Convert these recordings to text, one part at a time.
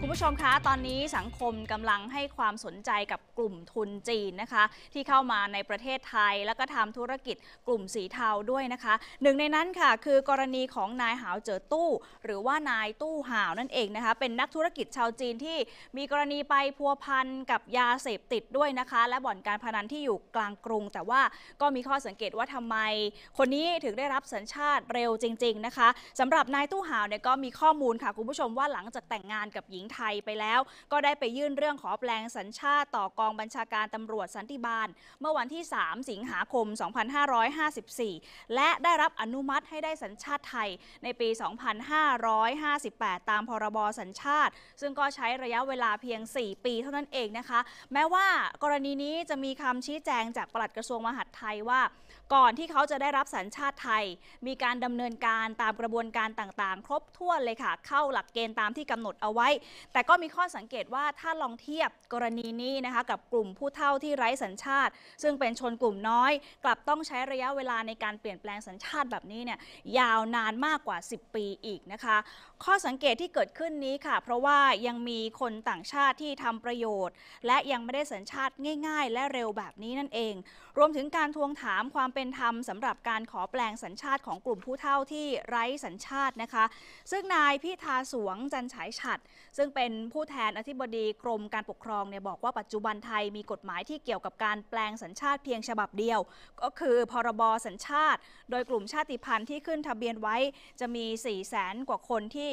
คุณผู้ชมคะตอนนี้สังคมกำลังให้ความสนใจกับกลุ่มทุนจีนนะคะ ที่เข้ามาในประเทศไทย แล้วก็ทำธุรกิจกลุ่มสีเทาด้วยนะคะ หนึ่งในนั้นค่ะ คือกรณีของนายหาวเจ๋อตู้ หรือว่านายตู้หาวนั่นเองนะคะเป็นนักธุรกิจชาวจีนที่มีกรณีไปพัวพันกับยาเสพติดด้วยนะคะ และบ่อนการพนันที่อยู่กลางกรุง แต่ว่าก็มีข้อสังเกตว่าทำไม คนนี้ถึงได้รับสัญชาติเร็วจริง ๆนะคะสำหรับนายตู้หาวเนี่ยก็มีข้อมูลค่ะคุณผู้ชมว่าหลังจากแต่งงานกับหญิงไทยไปแล้วก็ได้ไปยื่นเรื่องขอแปลงสัญชาติ ต่อกองบัญชาการตำรวจสันติบาล เมื่อวันที่ 3 สิงหาคม 2554 และได้รับอนุมัติให้ได้สัญชาติไทยในปี 2558 ตามพรบสัญชาติ ซึ่งก็ใช้ระยะเวลาเพียง 4 ปีเท่านั้นเองนะคะ แม้ว่ากรณีนี้จะมีคำชี้แจงจากปลัดกระทรวงมหาดไทยว่า ก่อนที่เขาจะได้รับสัญชาติไทย มีการดำเนินการตามกระบวนการต่างๆ ครบถ้วนเลยค่ะ เข้าหลักเกณฑ์ตามที่กำหนดเอาไว้แต่ก็มีข้อสังเกตว่าถ้าลองเทียบกรณีนี้นะคะกับกลุ่มผู้เฒ่าที่ไร้สัญชาติ ซึ่งเป็นชนกลุ่มน้อย กลับต้องใช้ระยะเวลาในการเปลี่ยนแปลงสัญชาติแบบนี้เนี่ยยาวนานมากกว่า 10 ปีอีกนะคะ ข้อสังเกตที่เกิดขึ้นนี้ค่ะ เพราะว่ายังมีคนต่างชาติที่ทำประโยชน์ และยังไม่ได้สัญชาติง่ายๆ และเร็วแบบนี้นั่นเอง รวมถึงการทวงถามความเป็นธรรมสำหรับการขอแปลงสัญชาติของกลุ่มผู้เฒ่าที่ไร้สัญชาตินะคะ ซึ่งนายพิธาสวงจันฉายฉัดซึ่งเป็นผู้แทนอธิบดีกรมการปกครองเนี่ยบอกว่าปัจจุบันไทยมีกฎหมายที่เกี่ยวกับการแปลงสัญชาติเพียงฉบับเดียว ก็คือพรบสัญชาติ โดยกลุ่มชาติพันธุ์ที่ขึ้นทะเบียนไว้จะมี 4 0 0แสนกว่าคนที่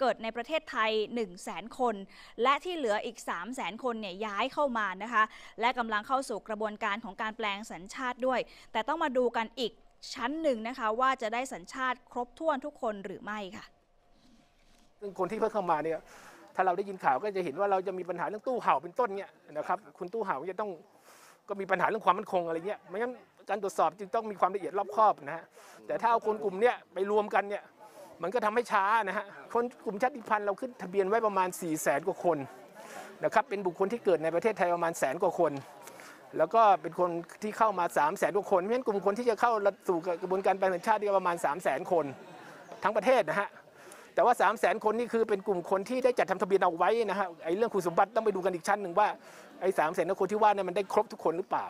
เกิดในประเทศไทย 1 0 0 0 0แคน และที่เหลืออีก 3 0 0แสนคนเนี่ยย้ายเข้ามานะคะและกำลังเข้าสู่กระบวนการของการแปลงสัญชาติด้วย แต่ต้องมาดูกันอีกชั้นหนึ่งนะคะว่าจะได้สัญชาติครบถ้วนทุกคนหรือไม่ค่ะซึ่งคนที่เพิ่งเข้ามาเนี่ยถ้าเราได้ยินข่าวก็จะเห็นว่าเราจะมีปัญหาเรื่องตู้เห่าเป็นต้นเนี่ยนะครับ คุณตู้เห่าจะต้องก็มีปัญหาเรื่องความมั่นคงอะไรเงี้ยไม่งั้นการตรวจสอบจึงต้องมีความละเอียดรอบคอบนะฮะแต่ถ้าเอาคนกลุ่มเนี้ยไปรวมกันเนี่ยมันก็ทำให้ช้านะฮะคนกลุ่มชาติพันธุ์เราขึ้นทะเบียนไว้ประมาณ4ี่แสนกว่าคนนะครับเป็นบุคคลที่เกิดในประเทศไทยประมาณแสนกว่าคนแล้วก็เป็นคนที่เข้ามา3ามแสนกว่าคนเพราะฉะนั้นกลุ่มคนที่จะเข้าสู่กระบวนการแปลงสัญชาติก็ประมาณ3ามแสนคนทั้งประเทศนะฮะแต่ว่า3 0 0แสนคนนี่คือเป็นกลุ่มคนที่ได้จัดทำทะเบียนเอาไว้นะฮะไอ้เรื่องคุณสมบัติต้องไปดูกันอีกชั้นหนึ่งว่าไอ้สามแสนคนที่ว่าเนี่ยมันได้ครบทุกคนหรือเปล่า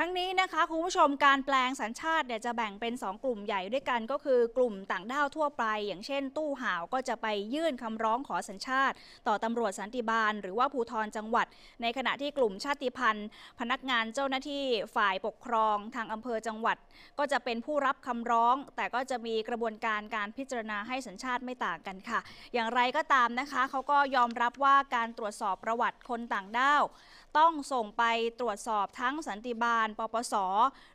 ทั้งนี้นะคะ คุณผู้ชมการแปลงสัญชาติเนี่ยจะแบ่งเป็น 2 กลุ่มใหญ่ด้วยกัน ก็คือกลุ่มต่างด้าวทั่วไป อย่างเช่นตู้ห่าว ก็จะไปยื่นคำร้องขอสัญชาติ ต่อตำรวจสันติบาล หรือว่าภูทรจังหวัด ในขณะที่กลุ่มชาติพันธุ์ พนักงานเจ้าหน้าที่ฝ่ายปกครองทางอำเภอจังหวัด ก็จะเป็นผู้รับคำร้องแต่ก็จะมีกระบวนการการพิจารณาให้สัญชาติไม่ต่างกันค่ะ อย่างไรก็ตามนะคะเขาก็ยอมรับว่าการตรวจสอบประวัติคนต่างด้าวต้องส่งไปตรวจสอบทั้งสันติบาลการปปส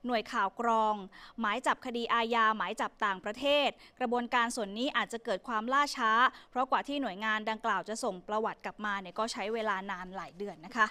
หน่วยข่าวกรอง หมายจับคดีอาญา หมายจับต่างประเทศ กระบวนการส่วนนี้อาจจะเกิดความล่าช้า เพราะกว่าที่หน่วยงานดังกล่าวจะส่งประวัติกลับมาเนี่ยก็ใช้เวลานานหลายเดือนนะคะ